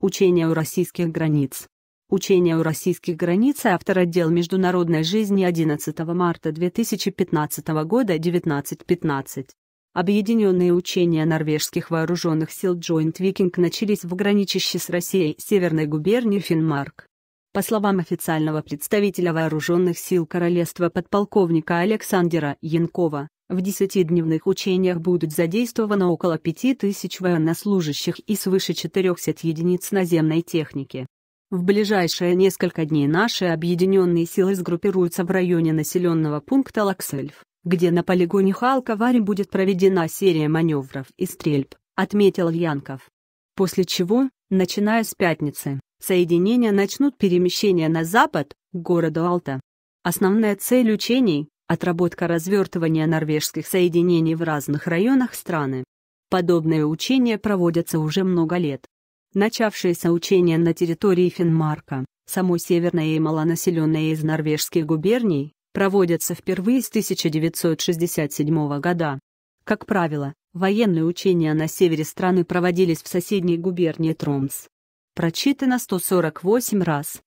Учение у российских границ. Учение у российских границ, и автор отдел международной жизни 11 марта 2015 года 19.15. Объединенные учения норвежских вооруженных сил Joint Viking начались в граничище с Россией северной губернии Финмарк. По словам официального представителя вооруженных сил королевства подполковника Александра Янкова, в десятидневных учениях будут задействовано около 5000 военнослужащих и свыше 400 единиц наземной техники. В ближайшие несколько дней наши объединенные силы сгруппируются в районе населенного пункта Лаксельф, где на полигоне Халковари будет проведена серия маневров и стрельб, отметил Янков. После чего, начиная с пятницы, соединения начнут перемещение на запад, к городу Алта. Основная цель учений Отработка развертывания норвежских соединений в разных районах страны. Подобные учения проводятся уже много лет. Начавшиеся учения на территории Финмарка, самой северной и малонаселенной из норвежских губерний, проводятся впервые с 1967 года. Как правило, военные учения на севере страны проводились в соседней губернии Тромс. Прочитано 148 раз.